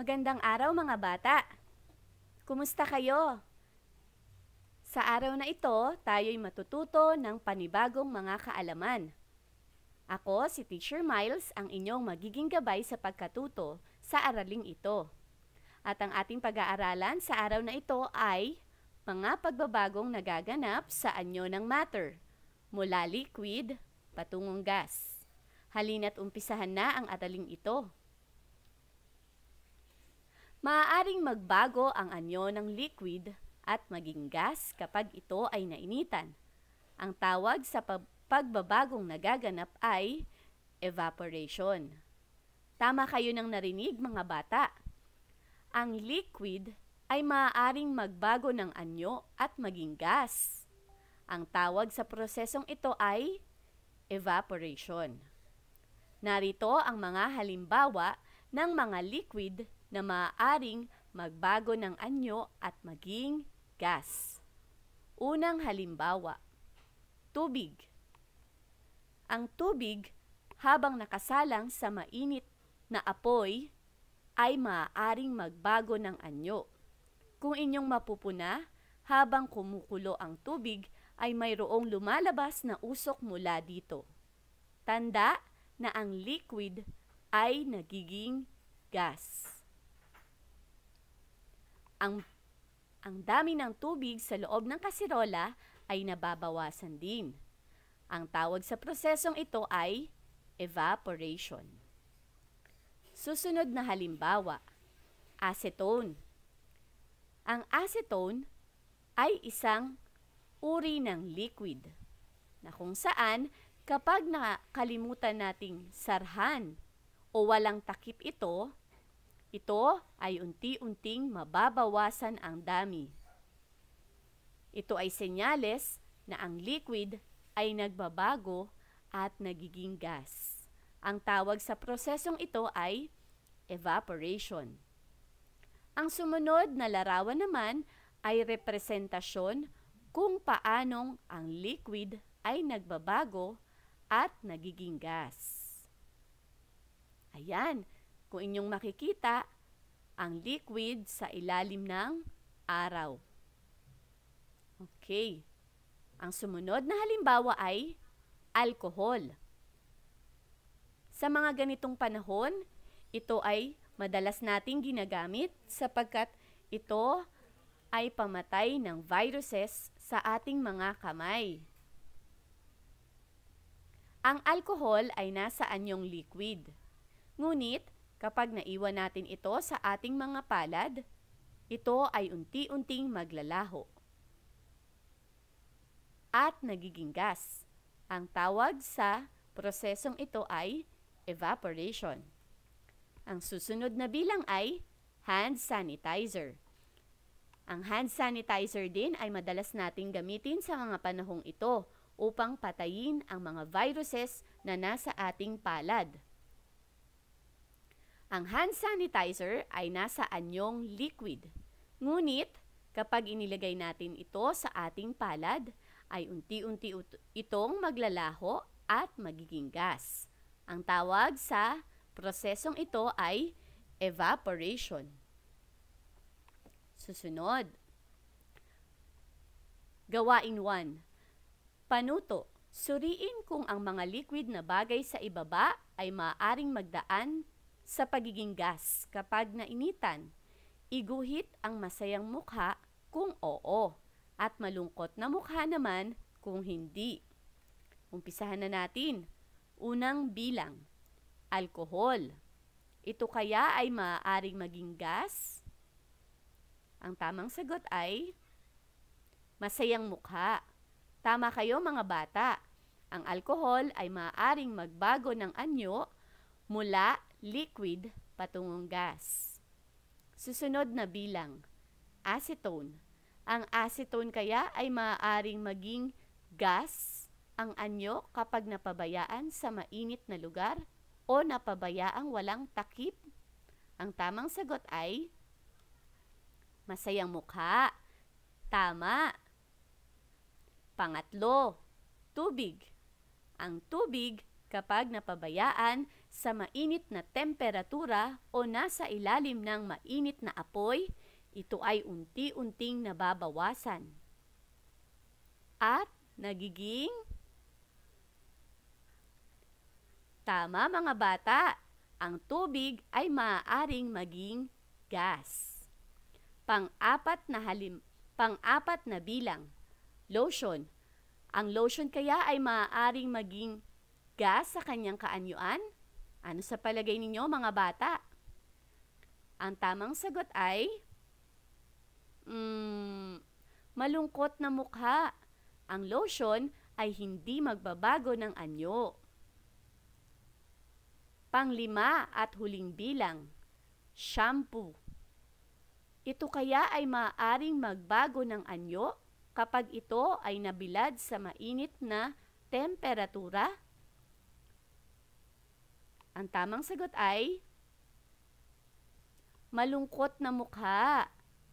Magandang araw mga bata! Kumusta kayo? Sa araw na ito, tayo'y matututo ng panibagong mga kaalaman. Ako si Teacher Miles ang inyong magiging gabay sa pagkatuto sa araling ito. At ang ating pag-aaralan sa araw na ito ay mga pagbabagong nagaganap sa anyo ng matter mula liquid patungong gas. Halina't umpisahan na ang araling ito. Maaaring magbago ang anyo ng liquid at maging gas kapag ito ay nainitan. Ang tawag sa pagbabagong nagaganap ay evaporation. Tama kayo ng narinig mga bata. Ang liquid ay maaaring magbago ng anyo at maging gas. Ang tawag sa prosesong ito ay evaporation. Narito ang mga halimbawa ng mga liquid na maaaring magbago ng anyo at maging gas. Unang halimbawa, tubig. Ang tubig habang nakasalang sa mainit na apoy ay maaaring magbago ng anyo. Kung inyong mapupuna, habang kumukulo ang tubig ay mayroong lumalabas na usok mula dito. Tanda na ang liquid ay nagiging gas. Ang, ang dami ng tubig sa loob ng kasirola ay nababawasan din. Ang tawag sa prosesong ito ay evaporation. Susunod na halimbawa, acetone. Ang acetone ay isang uri ng liquid na kung saan kapag nakalimutan nating sarhan o walang takip ito, ito ay unti-unting mababawasan ang dami. Ito ay senyales na ang liquid ay nagbabago at nagiging gas. Ang tawag sa prosesong ito ay evaporation. Ang sumunod na larawan naman ay representasyon kung paanong ang liquid ay nagbabago at nagiging gas. Ayan, kung inyong makikita, ang liquid sa ilalim ng araw. Okay. Ang sumunod na halimbawa ay alcohol. Sa mga ganitong panahon, ito ay madalas nating ginagamit sapagkat ito ay pamatay ng viruses sa ating mga kamay. Ang alcohol ay nasa anyong liquid. Ngunit, Kapag naiwan natin ito sa ating mga palad, ito ay unti-unting maglalaho. At nagiging gas. Ang tawag sa prosesong ito ay evaporation. Ang susunod na bilang ay hand sanitizer. Ang hand sanitizer din ay madalas nating gamitin sa mga panahong ito upang patayin ang mga viruses na nasa ating palad. Ang hand sanitizer ay nasa anyong liquid. Ngunit, kapag inilagay natin ito sa ating palad, ay unti-unti itong maglalaho at magiging gas. Ang tawag sa prosesong ito ay evaporation. Susunod. Gawain 1. Panuto. Suriin kung ang mga liquid na bagay sa ibaba ay maaaring magdaan sa pagiging gas kapag nainitan. Iguhit ang masayang mukha kung oo at malungkot na mukha naman kung hindi. Umpisahan na natin. Unang bilang, alkohol. Ito kaya ay maaaring maging gas? Ang tamang sagot ay masayang mukha. Tama kayo mga bata. Ang alkohol ay maaaring magbago ng anyo mula liquid patungong gas. Susunod na bilang, acetone. Ang acetone kaya ay maaaring maging gas ang anyo kapag napabayaan sa mainit na lugar o napabayaang walang takip. Ang tamang sagot ay masayang mukha. Tama. Pangatlo, tubig. Ang tubig kapag napabayaan sa mainit na temperatura o nasa ilalim ng mainit na apoy, ito ay unti-unting nababawasan. At nagiging Tama mga bata, ang tubig ay maaaring maging gas. Pang-apat na halim, pang-apat na bilang, lotion. Ang lotion kaya ay maaaring maging gas sa kanyang kaanyuan? Ano sa palagay ninyo mga bata? Ang tamang sagot ay, mm, malungkot na mukha. Ang lotion ay hindi magbabago ng anyo. Panglima at huling bilang, shampoo. Ito kaya ay maaaring magbago ng anyo kapag ito ay nabilad sa mainit na temperatura? Ang tamang sagot ay malungkot na mukha.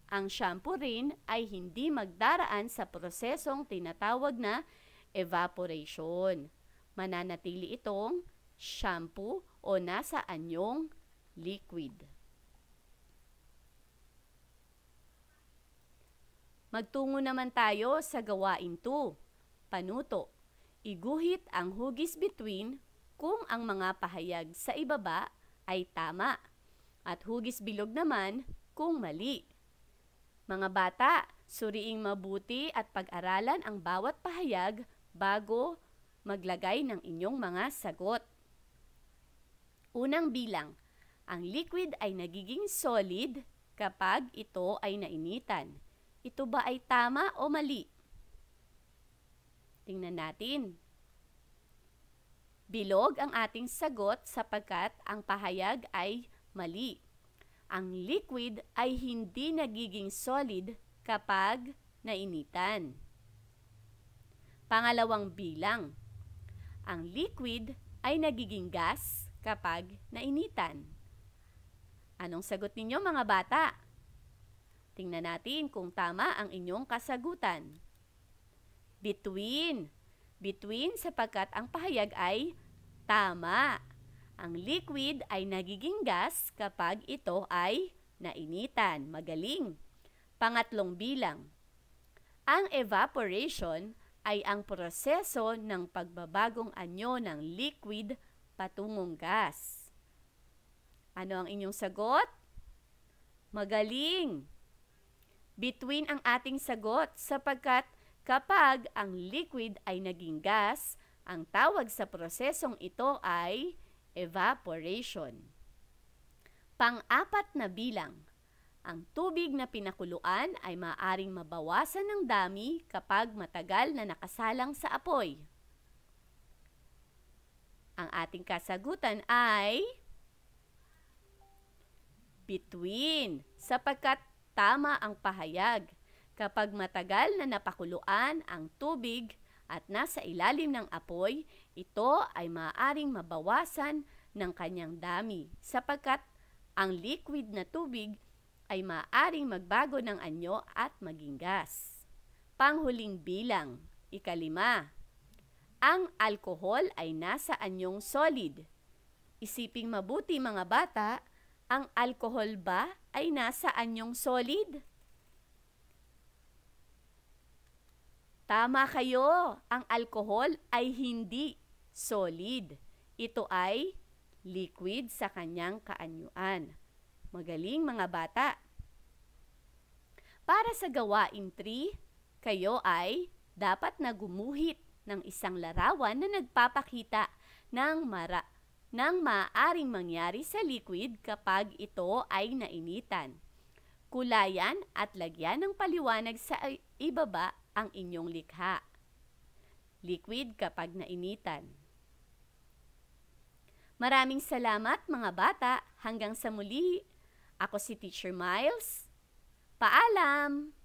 Ang shampoo rin ay hindi magdaraan sa prosesong tinatawag na evaporation. Mananatili itong shampoo o nasa anyong liquid. Magtungo naman tayo sa gawain 2. Panuto. Iguhit ang hugis between kung ang mga pahayag sa ibaba ay tama at hugis bilog naman kung mali. Mga bata, suriing mabuti at pag-aralan ang bawat pahayag bago maglagay ng inyong mga sagot. Unang bilang, ang liquid ay nagiging solid kapag ito ay nainitan. Ito ba ay tama o mali? Tingnan natin. Bilog ang ating sagot sapagkat ang pahayag ay mali. Ang liquid ay hindi nagiging solid kapag nainitan. Pangalawang bilang. Ang liquid ay nagiging gas kapag nainitan. Anong sagot ninyo mga bata? Tingnan natin kung tama ang inyong kasagutan. Between between sapagkat ang pahayag ay tama. Ang liquid ay nagiging gas kapag ito ay nainitan. Magaling. Pangatlong bilang. Ang evaporation ay ang proseso ng pagbabagong anyo ng liquid patungong gas. Ano ang inyong sagot? Magaling! Between ang ating sagot sapagkat Kapag ang liquid ay naging gas, ang tawag sa prosesong ito ay evaporation. Pang-apat na bilang. Ang tubig na pinakuluan ay maaring mabawasan ng dami kapag matagal na nakasalang sa apoy. Ang ating kasagutan ay between sapagkat tama ang pahayag Kapag matagal na napakuluan ang tubig at nasa ilalim ng apoy, ito ay maaaring mabawasan ng kanyang dami sapagkat ang liquid na tubig ay maaaring magbago ng anyo at maging gas. Panghuling bilang, ikalima. Ang alkohol ay nasa anyong solid. Isiping mabuti mga bata, ang alkohol ba ay nasa anyong solid? Tama kayo, ang alkohol ay hindi solid. Ito ay liquid sa kanyang kaanyuan. Magaling mga bata. Para sa gawain 3, kayo ay dapat na gumuhit ng isang larawan na nagpapakita ng mara ng maaring mangyari sa liquid kapag ito ay nainitan. Kulayan at lagyan ng paliwanag sa ibaba ang inyong likha. Liquid kapag nainitan. Maraming salamat mga bata. Hanggang sa muli. Ako si Teacher Miles. Paalam!